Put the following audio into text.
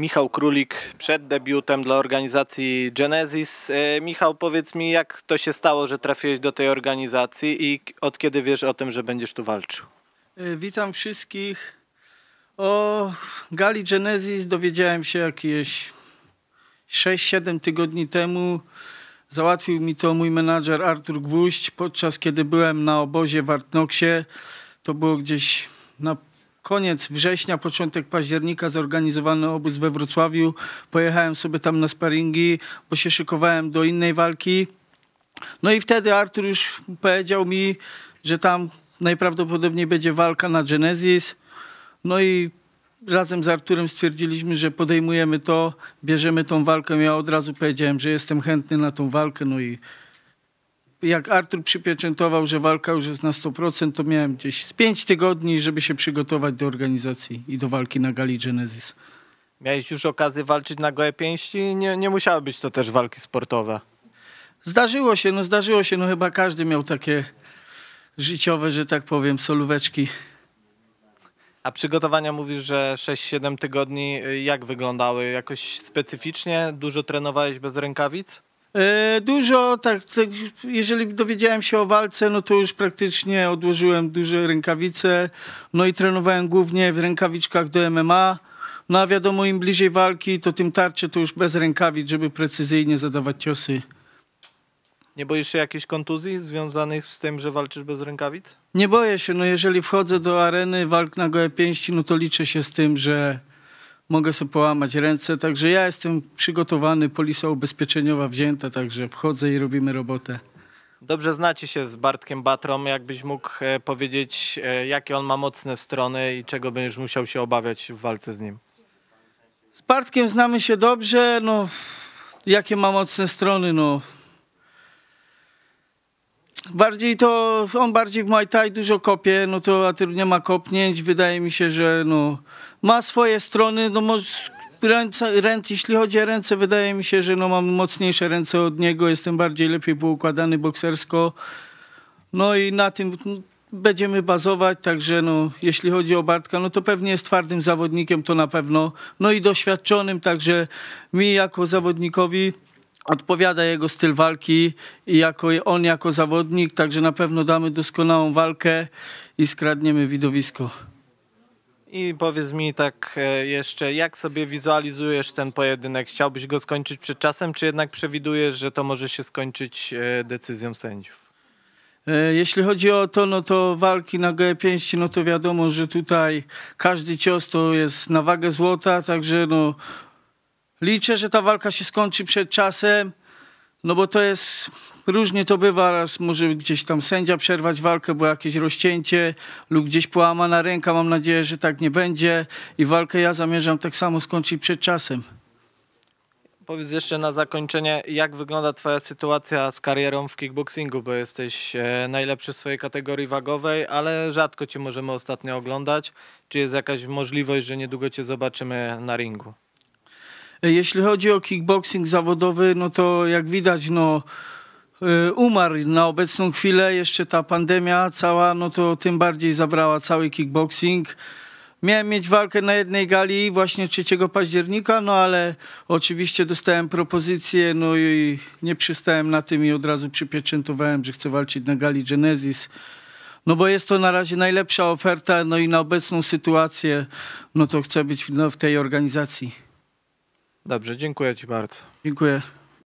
Michał Królik przed debiutem dla organizacji Genesis. E, Michał, powiedz mi, jak to się stało, że trafiłeś do tej organizacji i od kiedy wiesz o tym, że będziesz tu walczył? E, witam wszystkich. O gali Genesis dowiedziałem się jakieś 6-7 tygodni temu. Załatwił mi to mój menadżer Artur Gwóźdź podczas kiedy byłem na obozie w Artnoxie. To było gdzieś na koniec września, początek października zorganizowany obóz we Wrocławiu. Pojechałem sobie tam na sparingi, bo się szykowałem do innej walki. No i wtedy Artur już powiedział mi, że tam najprawdopodobniej będzie walka na Genesis. No i razem z Arturem stwierdziliśmy, że podejmujemy to, bierzemy tą walkę. Ja od razu powiedziałem, że jestem chętny na tą walkę. No i jak Artur przypieczętował, że walka już jest na 100%, to miałem gdzieś z 5 tygodni, żeby się przygotować do organizacji i do walki na gali Genesis. Miałeś już okazję walczyć na gołe pięści? Nie, nie musiały być to też walki sportowe. Zdarzyło się, no zdarzyło się, no chyba każdy miał takie życiowe, że tak powiem, solóweczki. A przygotowania mówisz, że 6-7 tygodni y, jak wyglądały? Jakoś specyficznie? Dużo trenowałeś bez rękawic? E, dużo, tak, tak, jeżeli dowiedziałem się o walce, no to już praktycznie odłożyłem duże rękawice, no i trenowałem głównie w rękawiczkach do MMA. No a wiadomo, im bliżej walki, to tym tarcie to już bez rękawic, żeby precyzyjnie zadawać ciosy. Nie boisz się jakichś kontuzji związanych z tym, że walczysz bez rękawic? Nie boję się, no jeżeli wchodzę do areny walk na gołe pięści, no to liczę się z tym, że mogę sobie połamać ręce, także ja jestem przygotowany, polisa ubezpieczeniowa wzięta, także wchodzę i robimy robotę. Dobrze znacie się z Bartkiem Batrą, jakbyś mógł e, powiedzieć, e, jakie on ma mocne strony i czego będziesz musiał się obawiać w walce z nim? Z Bartkiem znamy się dobrze, no jakie ma mocne strony, no Bardziej to, on bardziej w Muay Thai dużo kopie, no to a ty nie ma kopnięć, wydaje mi się, że no ma swoje strony, no może ręce, ręce, jeśli chodzi o ręce, wydaje mi się, że no mam mocniejsze ręce od niego, jestem bardziej lepiej poukładany boksersko. No i na tym będziemy bazować, także no, jeśli chodzi o Bartka, no to pewnie jest twardym zawodnikiem, to na pewno. No i doświadczonym, także mi jako zawodnikowi odpowiada jego styl walki i jako, on jako zawodnik, także na pewno damy doskonałą walkę i skradniemy widowisko. I powiedz mi tak e, jeszcze, jak sobie wizualizujesz ten pojedynek? Chciałbyś go skończyć przed czasem, czy jednak przewidujesz, że to może się skończyć e, decyzją sędziów? E, jeśli chodzi o to, no to walki na G5, no to wiadomo, że tutaj każdy cios to jest na wagę złota, także no liczę, że ta walka się skończy przed czasem, no bo to jest Różnie to bywa, raz może gdzieś tam sędzia przerwać walkę, bo jakieś rozcięcie lub gdzieś połamana ręka, mam nadzieję, że tak nie będzie i walkę ja zamierzam tak samo skończyć przed czasem. Powiedz jeszcze na zakończenie, jak wygląda twoja sytuacja z karierą w kickboxingu, bo jesteś e, najlepszy w swojej kategorii wagowej, ale rzadko cię możemy ostatnio oglądać. Czy jest jakaś możliwość, że niedługo cię zobaczymy na ringu? E, jeśli chodzi o kickboxing zawodowy, no to jak widać, no Y, umarł na obecną chwilę. Jeszcze ta pandemia cała, no to tym bardziej zabrała cały kickboxing. Miałem mieć walkę na jednej gali właśnie 3 października, no ale oczywiście dostałem propozycję, no i nie przystałem na tym i od razu przypieczętowałem, że chcę walczyć na gali Genesis. No bo jest to na razie najlepsza oferta, no i na obecną sytuację, no to chcę być w, no, w tej organizacji. Dobrze, dziękuję Ci bardzo. Dziękuję.